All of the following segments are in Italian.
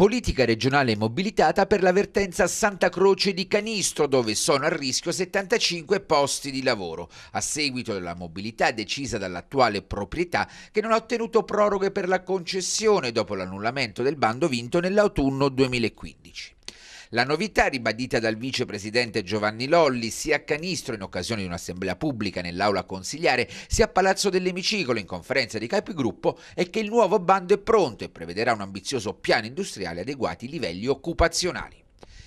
Politica regionale mobilitata per la vertenza Santa Croce di Canistro, dove sono a rischio 75 posti di lavoro, a seguito della mobilità decisa dall'attuale proprietà che non ha ottenuto proroghe per la concessione dopo l'annullamento del bando vinto nell'autunno 2015. La novità ribadita dal vicepresidente Giovanni Lolli sia a Canistro in occasione di un'assemblea pubblica nell'aula consiliare, sia a Palazzo dell'Emicicolo in conferenza di capigruppo è che il nuovo bando è pronto e prevederà un ambizioso piano industriale adeguati livelli occupazionali.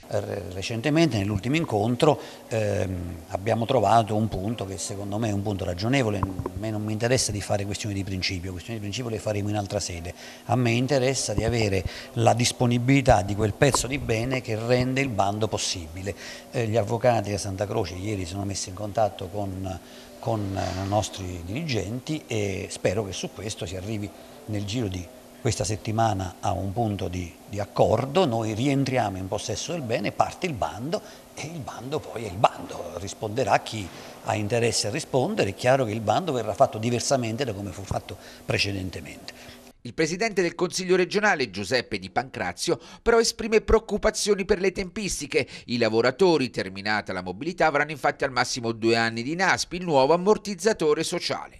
Recentemente, nell'ultimo incontro, ehm, abbiamo trovato un punto che secondo me è un punto ragionevole. A me non mi interessa di fare questioni di principio, questioni di principio le faremo in altra sede. A me interessa di avere la disponibilità di quel pezzo di bene che rende il bando possibile. Eh, gli avvocati a Santa Croce ieri sono messi in contatto con, con eh, i nostri dirigenti e spero che su questo si arrivi nel giro di questa settimana a un punto di, di accordo, noi rientriamo in possesso del bene, parte il bando e il bando poi è il bando, risponderà chi ha interesse a rispondere, è chiaro che il bando verrà fatto diversamente da come fu fatto precedentemente. Il presidente del Consiglio regionale Giuseppe Di Pancrazio però esprime preoccupazioni per le tempistiche. I lavoratori, terminata la mobilità, avranno infatti al massimo due anni di NASPI, il nuovo ammortizzatore sociale.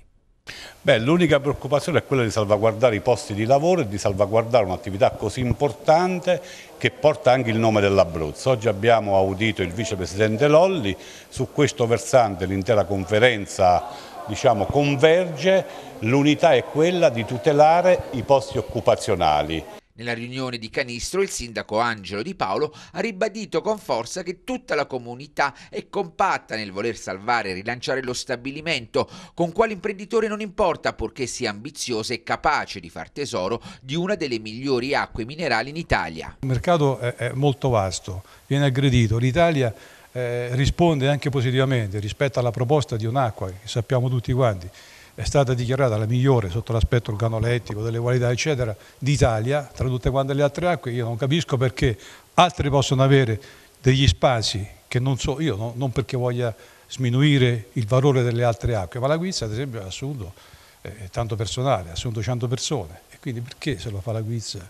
Beh, l'unica preoccupazione è quella di salvaguardare i posti di lavoro e di salvaguardare un'attività così importante che porta anche il nome dell'Abruzzo. Oggi abbiamo audito il vicepresidente Lolli, su questo versante l'intera conferenza diciamo, converge, l'unità è quella di tutelare i posti occupazionali. Nella riunione di Canistro il sindaco Angelo Di Paolo ha ribadito con forza che tutta la comunità è compatta nel voler salvare e rilanciare lo stabilimento, con quale imprenditore non importa purché sia ambizioso e capace di far tesoro di una delle migliori acque minerali in Italia. Il mercato è molto vasto, viene aggredito, l'Italia eh, risponde anche positivamente rispetto alla proposta di un'acqua che sappiamo tutti quanti è stata dichiarata la migliore sotto l'aspetto organolettico, delle qualità eccetera, d'Italia, tra tutte quante le altre acque, io non capisco perché altri possono avere degli spazi che non so, io no, non perché voglia sminuire il valore delle altre acque, ma la Guizza ad esempio ha assunto eh, tanto personale, ha assunto 100 persone e quindi perché se lo fa la Guizza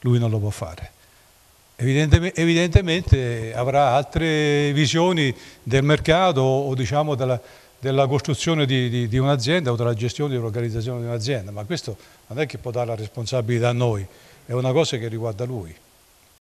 lui non lo può fare? Evidentemente, evidentemente avrà altre visioni del mercato o diciamo della, della costruzione di, di, di un'azienda o della gestione e dell'organizzazione di un'azienda, ma questo non è che può dare la responsabilità a noi, è una cosa che riguarda lui.